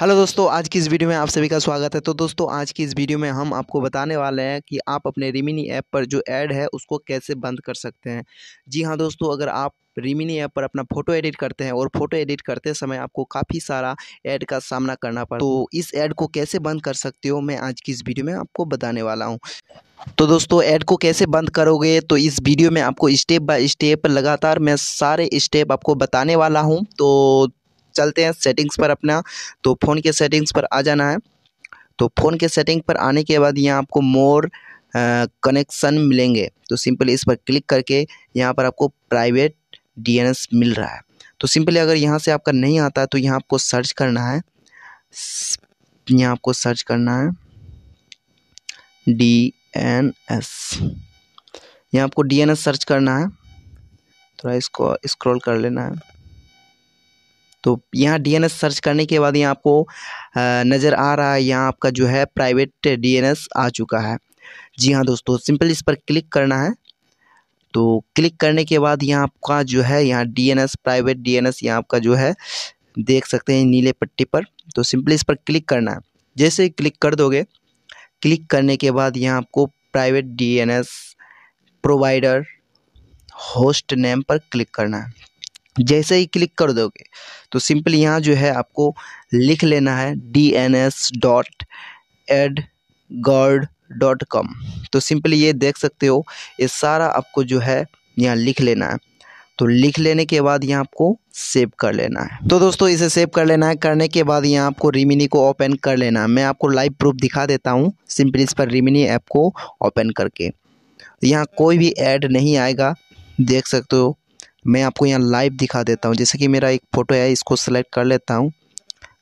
hello दोस्तों आज की इस वीडियो में आप सभी का स्वागत है तो दोस्तों आज की इस वीडियो में हम आपको बताने वाले हैं कि आप अपने रिमिनी ऐप पर जो ऐड है उसको कैसे बंद कर सकते हैं जी हाँ दोस्तों अगर आप रिमिनी ऐप पर अपना फोटो एडिट करते हैं और फोटो एडिट करते समय आपको काफ़ी सारा ऐड का सामना करना पड़ता तो इस ऐड को कैसे बंद कर सकते हो मैं आज की इस वीडियो में आपको बताने वाला हूँ तो दोस्तों ऐड को कैसे बंद करोगे तो इस वीडियो में आपको स्टेप बाय स्टेप लगातार मैं सारे स्टेप आपको बताने वाला हूँ तो चलते हैं सेटिंग्स पर अपना तो फ़ोन के सेटिंग्स पर आ जाना है तो फ़ोन के सेटिंग पर आने के बाद यहाँ आपको मोर कनेक्शन मिलेंगे तो सिंपल इस पर क्लिक करके यहाँ पर आपको प्राइवेट डीएनएस मिल रहा है तो सिंपली अगर यहाँ से आपका नहीं आता तो यहाँ आपको सर्च करना है यहाँ आपको सर्च करना है डी एन एस यहाँ आपको डी एन एस सर्च करना है थोड़ा इसको स्क्रॉल कर लेना है तो यहाँ डी सर्च करने के बाद यहाँ आपको नज़र आ रहा है यहाँ आपका जो है प्राइवेट डी आ चुका है जी हाँ दोस्तों सिंपल इस पर क्लिक करना है तो क्लिक करने के बाद यहाँ आपका जो है यहाँ D N S private D N S यहाँ आपका जो है देख सकते हैं नीले पट्टी पर तो सिंपली इस पर क्लिक करना है जैसे क्लिक कर दोगे क्लिक करने के बाद यहाँ आपको private D N S provider host name पर क्लिक करना है जैसे ही क्लिक कर दोगे तो सिंपली यहाँ जो है आपको लिख लेना है D N S dot AdGuard dot com तो सिंपली ये देख सकते हो ये सारा आपको जो है यहाँ लिख लेना है तो लिख लेने के बाद यहाँ आपको सेव कर लेना है तो दोस्तों इसे सेव कर लेना है करने के बाद यहाँ आपको रिमिनी को ओपन कर लेना है मैं आपको लाइव प्रूफ दिखा देता हूँ सिंपली इस पर रिमिनी ऐप को ओपन करके यहाँ कोई भी ऐड नहीं आएगा देख सकते हो मैं आपको यहाँ लाइव दिखा देता हूँ जैसे कि मेरा एक फ़ोटो है इसको सेलेक्ट कर लेता हूँ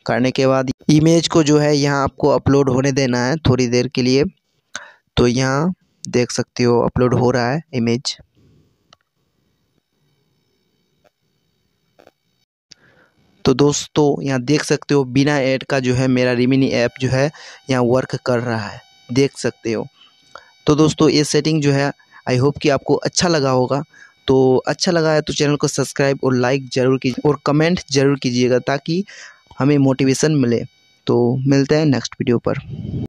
करने के बाद इमेज को जो है यहाँ आपको अपलोड होने देना है थोड़ी देर के लिए तो यहाँ देख सकते हो अपलोड हो रहा है इमेज तो दोस्तों यहाँ देख सकते हो बिना ऐड का जो है मेरा रिमिनी ऐप जो है यहाँ वर्क कर रहा है देख सकते हो तो दोस्तों ये सेटिंग जो है आई होप कि आपको अच्छा लगा होगा तो अच्छा लगा है तो चैनल को सब्सक्राइब और लाइक ज़रूर कीजिए और कमेंट ज़रूर कीजिएगा ताकि हमें मोटिवेशन मिले तो मिलते हैं नेक्स्ट वीडियो पर